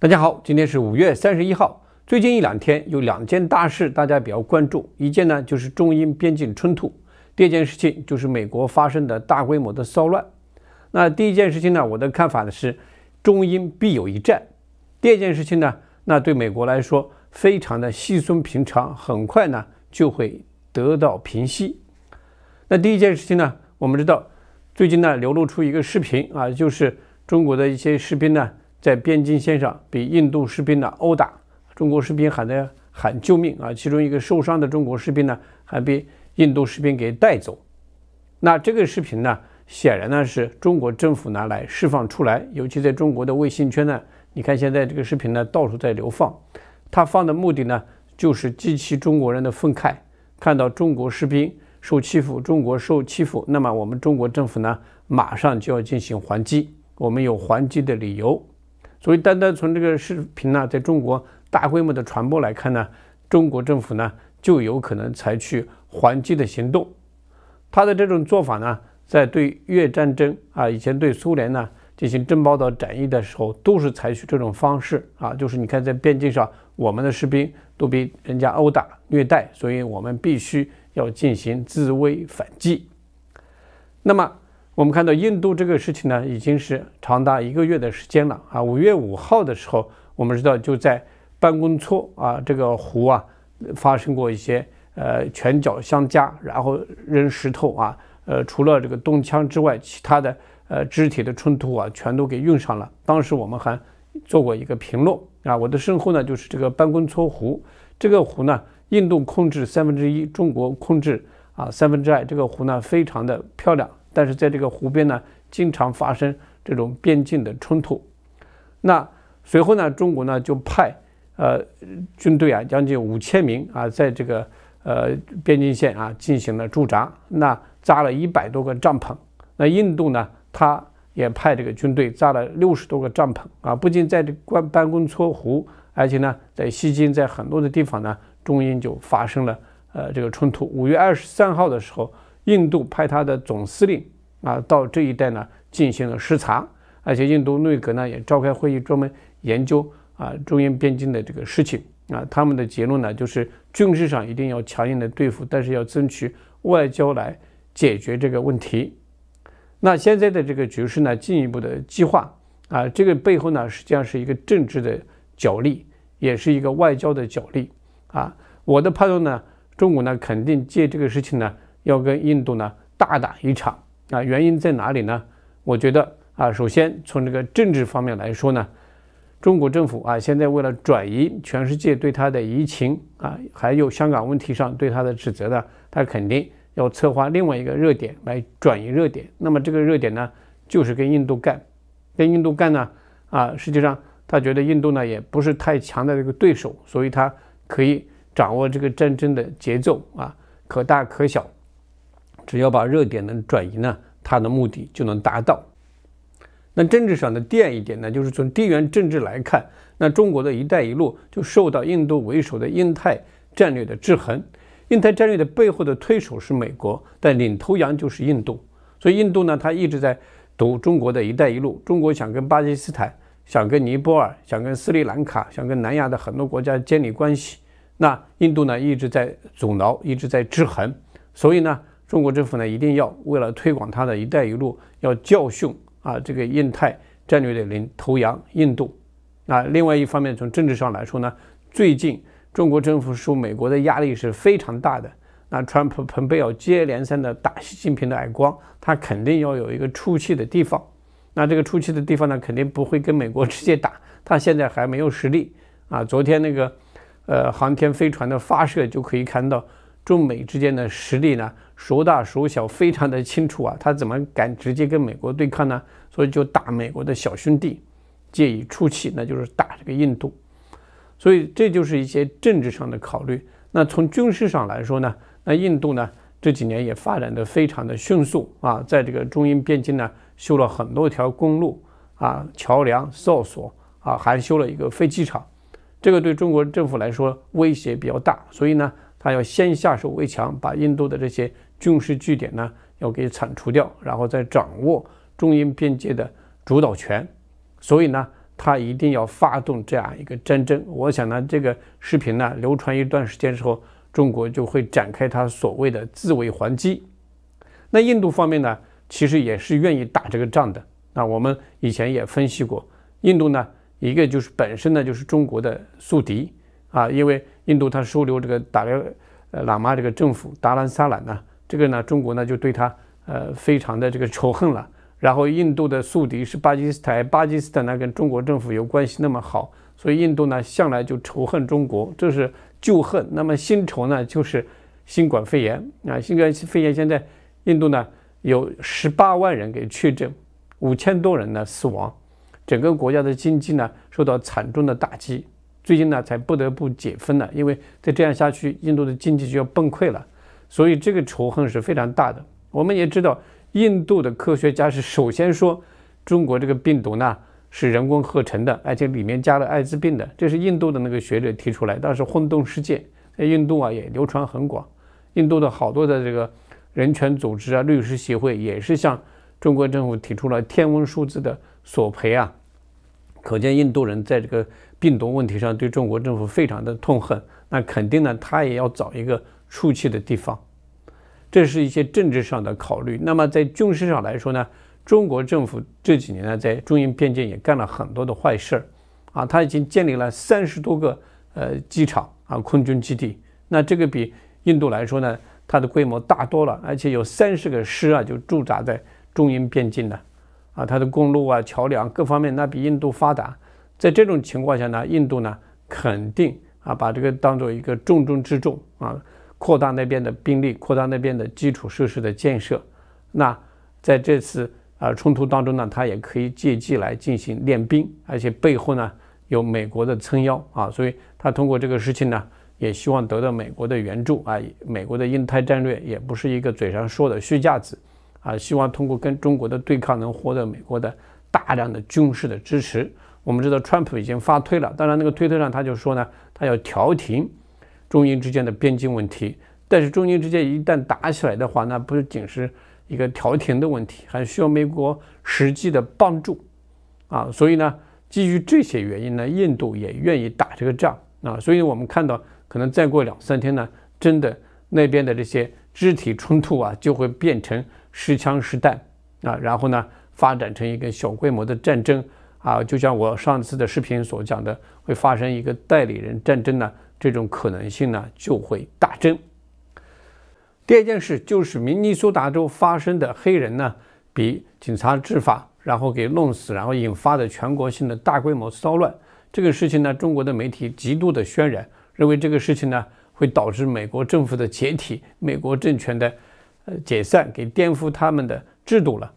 大家好，今天是五月三十一号。最近一两天有两件大事，大家比较关注。一件呢就是中英边境冲突，第二件事情就是美国发生的大规模的骚乱。那第一件事情呢，我的看法呢是，中英必有一战。第二件事情呢，那对美国来说非常的稀松平常，很快呢就会得到平息。那第一件事情呢，我们知道最近呢流露出一个视频啊，就是中国的一些士兵呢。在边境线上，被印度士兵呢殴打，中国士兵喊在喊救命啊！其中一个受伤的中国士兵呢，还被印度士兵给带走。那这个视频呢，显然呢是中国政府拿来释放出来，尤其在中国的卫星圈呢，你看现在这个视频呢到处在流放，他放的目的呢就是激起中国人的愤慨，看到中国士兵受欺负，中国受欺负，那么我们中国政府呢马上就要进行还击，我们有还击的理由。所以，单单从这个视频呢，在中国大规模的传播来看呢，中国政府呢就有可能采取还击的行动。他的这种做法呢，在对越战争啊，以前对苏联呢进行珍宝岛战役的时候，都是采取这种方式啊，就是你看在边境上，我们的士兵都被人家殴打虐待，所以我们必须要进行自卫反击。那么，我们看到印度这个事情呢，已经是长达一个月的时间了啊。五月五号的时候，我们知道就在班公错啊这个湖啊发生过一些呃拳脚相加，然后扔石头啊，呃除了这个动枪之外，其他的呃肢体的冲突啊，全都给用上了。当时我们还做过一个评论啊，我的身后呢就是这个班公错湖，这个湖呢印度控制三分之一，中国控制啊三分之二，这个湖呢非常的漂亮。但是在这个湖边呢，经常发生这种边境的冲突。那随后呢，中国呢就派呃军队啊，将近五千名啊，在这个呃边境线啊进行了驻扎，那扎了一百多个帐篷。那印度呢，他也派这个军队扎了六十多个帐篷啊，不仅在这关班公搓湖，而且呢在西京，在很多的地方呢，中印就发生了呃这个冲突。五月二十三号的时候。印度派他的总司令啊到这一带呢进行了视察，而且印度内阁呢也召开会议专门研究啊中印边境的这个事情啊。他们的结论呢就是军事上一定要强硬的对付，但是要争取外交来解决这个问题。那现在的这个局势呢进一步的激化啊，这个背后呢实际上是一个政治的角力，也是一个外交的角力啊。我的判断呢，中国呢肯定借这个事情呢。要跟印度呢大打一场啊？原因在哪里呢？我觉得啊，首先从这个政治方面来说呢，中国政府啊现在为了转移全世界对他的移情啊，还有香港问题上对他的指责呢，他肯定要策划另外一个热点来转移热点。那么这个热点呢，就是跟印度干，跟印度干呢啊，实际上他觉得印度呢也不是太强的这个对手，所以他可以掌握这个战争的节奏啊，可大可小。只要把热点能转移呢，它的目的就能达到。那政治上的第二点呢，就是从地缘政治来看，那中国的一带一路就受到印度为首的印太战略的制衡。印太战略的背后的推手是美国，但领头羊就是印度。所以印度呢，它一直在读中国的一带一路。中国想跟巴基斯坦，想跟尼泊尔，想跟斯里兰卡，想跟南亚的很多国家建立关系。那印度呢，一直在阻挠，一直在制衡。所以呢？中国政府呢，一定要为了推广它的一带一路，要教训啊这个印太战略的领头羊印度。那另外一方面，从政治上来说呢，最近中国政府受美国的压力是非常大的。那川普蓬佩奥接连三的打习近平的耳光，他肯定要有一个出气的地方。那这个出气的地方呢，肯定不会跟美国直接打，他现在还没有实力啊。昨天那个呃航天飞船的发射就可以看到，中美之间的实力呢。孰大孰小，非常的清楚啊，他怎么敢直接跟美国对抗呢？所以就打美国的小兄弟，借以出气，那就是打这个印度。所以这就是一些政治上的考虑。那从军事上来说呢？那印度呢这几年也发展的非常的迅速啊，在这个中印边境呢修了很多条公路啊、桥梁、哨所啊，还修了一个飞机场。这个对中国政府来说威胁比较大，所以呢，他要先下手为强，把印度的这些。军事据点呢要给铲除掉，然后再掌握中印边界的主导权，所以呢，他一定要发动这样一个战争。我想呢，这个视频呢流传一段时间之后，中国就会展开他所谓的自卫还击。那印度方面呢，其实也是愿意打这个仗的。那我们以前也分析过，印度呢，一个就是本身呢就是中国的宿敌啊，因为印度它收留这个达赖喇嘛这个政府，达兰萨兰呢。这个呢，中国呢就对他，呃，非常的这个仇恨了。然后印度的宿敌是巴基斯坦，巴基斯坦呢跟中国政府有关系那么好，所以印度呢向来就仇恨中国，这是旧恨。那么新仇呢就是新冠肺炎啊，新冠肺炎现在印度呢有十八万人给确诊，五千多人呢死亡，整个国家的经济呢受到惨重的打击，最近呢才不得不解封了，因为再这样下去，印度的经济就要崩溃了。所以这个仇恨是非常大的。我们也知道，印度的科学家是首先说中国这个病毒呢是人工合成的，而且里面加了艾滋病的。这是印度的那个学者提出来，当时轰动世界，在印度啊也流传很广。印度的好多的这个人权组织啊、律师协会也是向中国政府提出了天文数字的索赔啊。可见印度人在这个病毒问题上对中国政府非常的痛恨。那肯定呢，他也要找一个。出气的地方，这是一些政治上的考虑。那么在军事上来说呢，中国政府这几年呢在中印边境也干了很多的坏事儿啊，他已经建立了三十多个呃机场啊，空军基地。那这个比印度来说呢，它的规模大多了，而且有三十个师啊就驻扎在中印边境呢啊，它的公路啊、桥梁各方面那比印度发达。在这种情况下呢，印度呢肯定啊把这个当做一个重中之重啊。扩大那边的兵力，扩大那边的基础设施的建设。那在这次呃冲突当中呢，他也可以借机来进行练兵，而且背后呢有美国的撑腰啊，所以他通过这个事情呢，也希望得到美国的援助啊。美国的印太战略也不是一个嘴上说的虚架子啊，希望通过跟中国的对抗，能获得美国的大量的军事的支持。我们知道，川普已经发推了，当然那个推特上他就说呢，他要调停。中英之间的边境问题，但是中英之间一旦打起来的话，那不仅是一个调停的问题，还需要美国实际的帮助，啊，所以呢，基于这些原因呢，印度也愿意打这个仗，啊，所以我们看到，可能再过两三天呢，真的那边的这些肢体冲突啊，就会变成实枪实弹，啊，然后呢，发展成一个小规模的战争，啊，就像我上次的视频所讲的，会发生一个代理人战争呢。这种可能性呢就会大增。第二件事就是明尼苏达州发生的黑人呢，比警察执法，然后给弄死，然后引发的全国性的大规模骚乱。这个事情呢，中国的媒体极度的渲染，认为这个事情呢会导致美国政府的解体，美国政权的呃解散，给颠覆他们的制度了。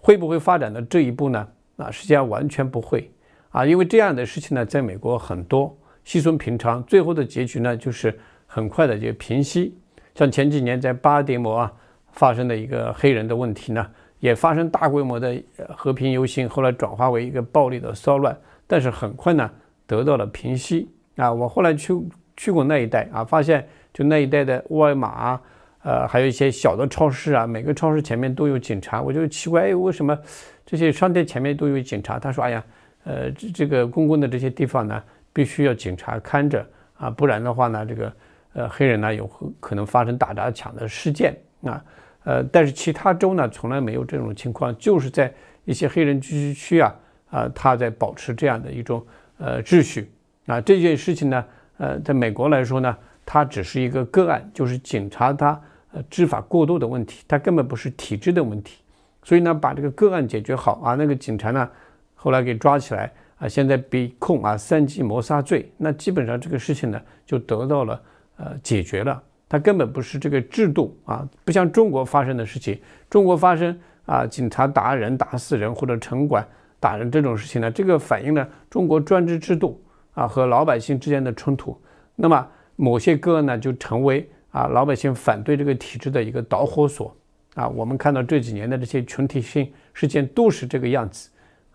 会不会发展到这一步呢？啊，实际上完全不会啊，因为这样的事情呢，在美国很多。稀松平常，最后的结局呢，就是很快的就平息。像前几年在巴迪摩啊发生的一个黑人的问题呢，也发生大规模的和平游行，后来转化为一个暴力的骚乱，但是很快呢得到了平息。啊，我后来去去过那一带啊，发现就那一带的沃尔玛，啊，呃，还有一些小的超市啊，每个超市前面都有警察。我就奇怪，哎，为什么这些商店前面都有警察？他说，哎呀，呃，这这个公共的这些地方呢。必须要警察看着啊，不然的话呢，这个呃黑人呢有可能发生打砸抢的事件啊，呃，但是其他州呢从来没有这种情况，就是在一些黑人居住区啊啊，他在保持这样的一种呃秩序啊，这件事情呢，呃，在美国来说呢，它只是一个个案，就是警察他呃执法过度的问题，他根本不是体制的问题，所以呢，把这个个案解决好啊，那个警察呢后来给抓起来。啊，现在被控啊，三级谋杀罪，那基本上这个事情呢就得到了呃解决了。它根本不是这个制度啊，不像中国发生的事情。中国发生啊，警察打人打死人或者城管打人这种事情呢，这个反映了中国专制制度啊和老百姓之间的冲突。那么某些个案呢，就成为啊老百姓反对这个体制的一个导火索啊。我们看到这几年的这些群体性事件都是这个样子。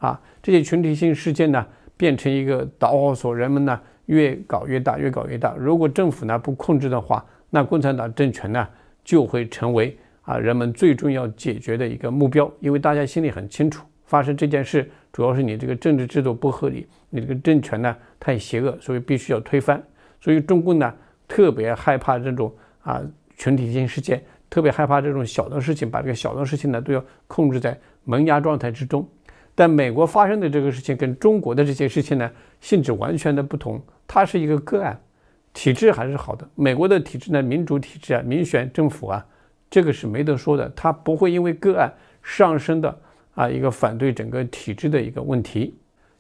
啊，这些群体性事件呢，变成一个导火索，人们呢越搞越大，越搞越大。如果政府呢不控制的话，那共产党政权呢就会成为啊人们最终要解决的一个目标。因为大家心里很清楚，发生这件事主要是你这个政治制度不合理，你这个政权呢太邪恶，所以必须要推翻。所以中共呢特别害怕这种啊群体性事件，特别害怕这种小的事情，把这个小的事情呢都要控制在萌芽状态之中。但美国发生的这个事情跟中国的这些事情呢性质完全的不同，它是一个个案，体制还是好的。美国的体制呢，民主体制啊，民选政府啊，这个是没得说的。它不会因为个案上升的啊一个反对整个体制的一个问题。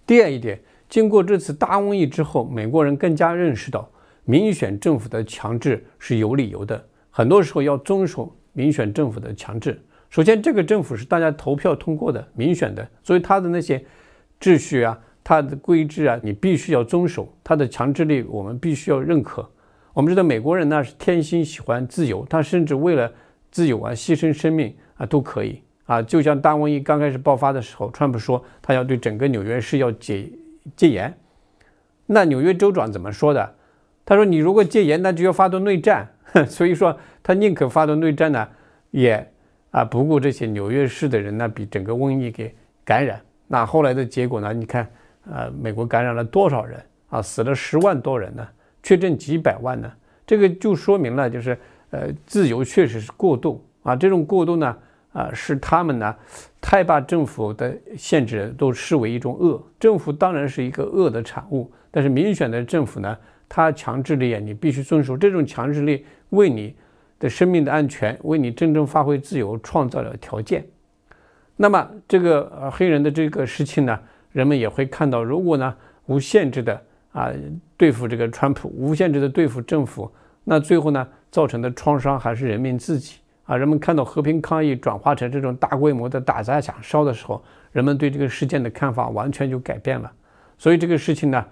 第二一点，经过这次大瘟疫之后，美国人更加认识到民选政府的强制是有理由的，很多时候要遵守民选政府的强制。首先，这个政府是大家投票通过的、民选的，所以他的那些秩序啊、他的规制啊，你必须要遵守。他的强制力我们必须要认可。我们知道美国人呢是天性喜欢自由，他甚至为了自由啊牺牲生命啊都可以啊。就像大瘟疫刚开始爆发的时候，川普说他要对整个纽约市要戒戒严，那纽约州长怎么说的？他说你如果戒严，那就要发动内战。所以说他宁可发动内战呢，也。啊！不顾这些纽约市的人呢，比整个瘟疫给感染。那后来的结果呢？你看，呃，美国感染了多少人啊？死了十万多人呢？确诊几百万呢？这个就说明了，就是呃，自由确实是过度啊。这种过度呢，啊，是他们呢太把政府的限制都视为一种恶。政府当然是一个恶的产物，但是民选的政府呢，它强制力，啊，你必须遵守这种强制力，为你。的生命的安全，为你真正发挥自由创造了条件。那么，这个呃黑人的这个事情呢，人们也会看到，如果呢无限制的啊对付这个川普，无限制的对付政府，那最后呢造成的创伤还是人民自己啊。人们看到和平抗议转化成这种大规模的打砸抢烧的时候，人们对这个事件的看法完全就改变了。所以这个事情呢，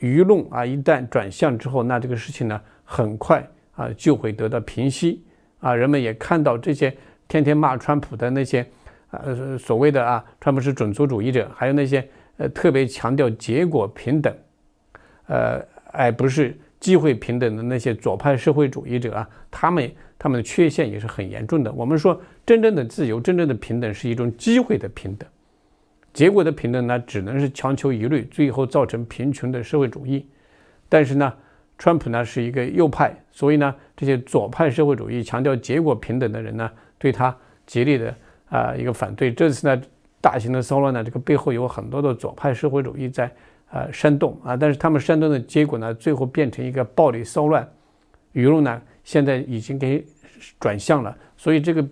舆论啊一旦转向之后，那这个事情呢很快。啊，就会得到平息啊！人们也看到这些天天骂川普的那些，呃，所谓的啊，川普是种族主义者，还有那些呃特别强调结果平等，呃，而不是机会平等的那些左派社会主义者啊，他们他们的缺陷也是很严重的。我们说，真正的自由、真正的平等是一种机会的平等，结果的平等呢，只能是强求一律，最后造成贫穷的社会主义。但是呢？川普呢是一个右派，所以呢，这些左派社会主义强调结果平等的人呢，对他极力的啊一个反对。这次呢，大型的骚乱呢，这个背后有很多的左派社会主义在啊煽动啊，但是他们煽动的结果呢，最后变成一个暴力骚乱。舆论呢，现在已经给转向了，所以这个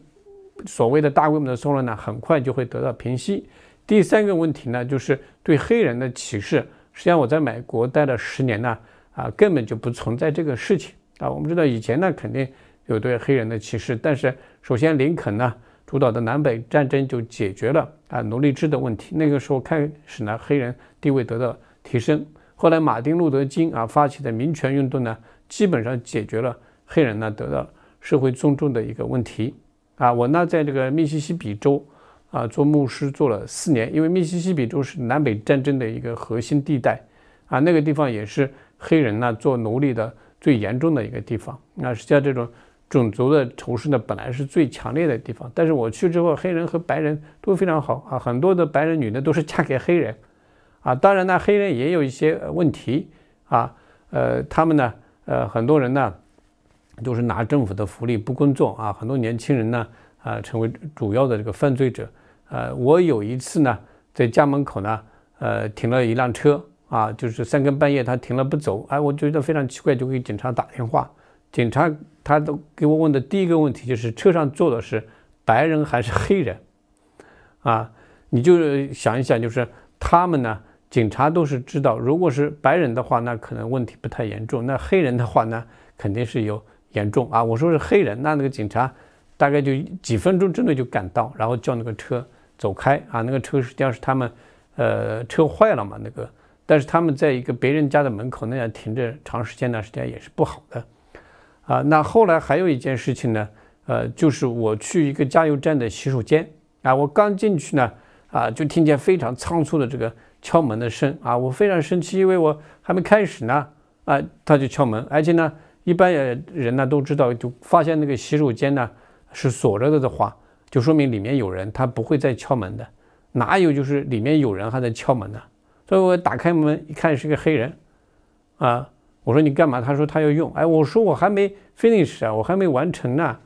所谓的大规模的骚乱呢，很快就会得到平息。第三个问题呢，就是对黑人的歧视。实际上我在美国待了十年呢。啊，根本就不存在这个事情啊！我们知道以前呢，肯定有对黑人的歧视，但是首先林肯呢主导的南北战争就解决了啊奴隶制的问题，那个时候开始呢，黑人地位得到提升。后来马丁路德金啊发起的民权运动呢，基本上解决了黑人呢得到社会尊重的一个问题。啊，我呢在这个密西西比州啊做牧师做了四年，因为密西西比州是南北战争的一个核心地带，啊那个地方也是。黑人呢，做奴隶的最严重的一个地方，那实际上这种种族的仇视呢，本来是最强烈的地方。但是我去之后，黑人和白人都非常好啊，很多的白人女的都是嫁给黑人，啊，当然呢，黑人也有一些问题啊，呃，他们呢，呃，很多人呢都是拿政府的福利不工作啊，很多年轻人呢，啊，成为主要的这个犯罪者，呃，我有一次呢，在家门口呢，呃，停了一辆车。啊，就是三更半夜他停了不走，哎，我觉得非常奇怪，就给警察打电话。警察他都给我问的第一个问题就是车上坐的是白人还是黑人？啊，你就想一想，就是他们呢，警察都是知道，如果是白人的话，那可能问题不太严重；那黑人的话呢，肯定是有严重啊。我说是黑人，那那个警察大概就几分钟之内就赶到，然后叫那个车走开啊。那个车实际上是他们呃车坏了嘛，那个。但是他们在一个别人家的门口那样停着长时间，那时间也是不好的，啊，那后来还有一件事情呢，呃，就是我去一个加油站的洗手间，啊，我刚进去呢，啊，就听见非常仓促的这个敲门的声，啊，我非常生气，因为我还没开始呢，啊，他就敲门，而且呢，一般人呢都知道，就发现那个洗手间呢是锁着的的话，就说明里面有人，他不会再敲门的，哪有就是里面有人还在敲门呢？所以我打开门一看是个黑人，啊，我说你干嘛？他说他要用。哎，我说我还没 finish 啊，我还没完成呢，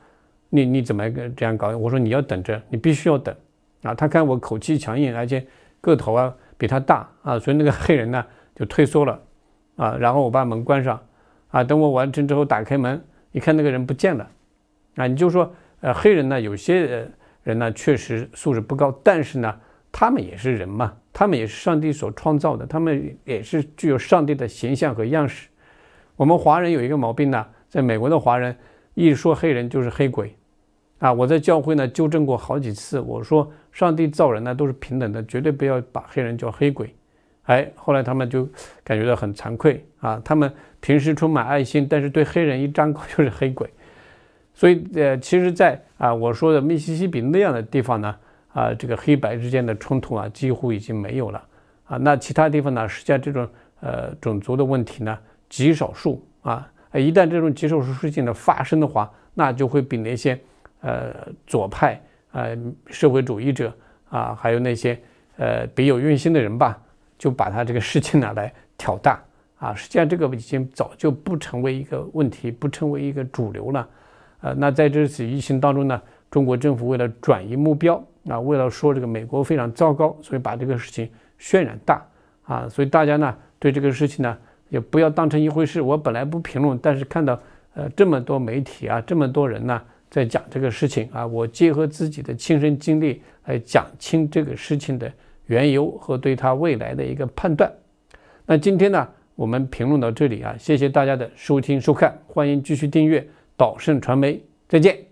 你你怎么这样搞？我说你要等着，你必须要等。啊，他看我口气强硬，而且个头啊比他大啊，所以那个黑人呢就退缩了，啊，然后我把门关上，啊，等我完成之后打开门一看那个人不见了，啊，你就说，呃，黑人呢有些人呢确实素质不高，但是呢。他们也是人嘛，他们也是上帝所创造的，他们也是具有上帝的形象和样式。我们华人有一个毛病呢，在美国的华人一说黑人就是黑鬼，啊，我在教会呢纠正过好几次，我说上帝造人呢都是平等的，绝对不要把黑人叫黑鬼。哎，后来他们就感觉到很惭愧啊，他们平时充满爱心，但是对黑人一张口就是黑鬼。所以，呃，其实，在啊我说的密西西比那样的地方呢。啊，这个黑白之间的冲突啊，几乎已经没有了啊。那其他地方呢？实际上这种呃种族的问题呢，极少数啊。一旦这种极少数事情的发生的话，那就会比那些呃左派呃社会主义者啊，还有那些呃别有用心的人吧，就把他这个事情呢来挑大啊。实际上这个已经早就不成为一个问题，不成为一个主流了。呃，那在这次疫情当中呢，中国政府为了转移目标。啊，为了说这个美国非常糟糕，所以把这个事情渲染大啊，所以大家呢对这个事情呢也不要当成一回事。我本来不评论，但是看到呃这么多媒体啊，这么多人呢在讲这个事情啊，我结合自己的亲身经历来讲清这个事情的缘由和对他未来的一个判断。那今天呢我们评论到这里啊，谢谢大家的收听收看，欢迎继续订阅岛胜传媒，再见。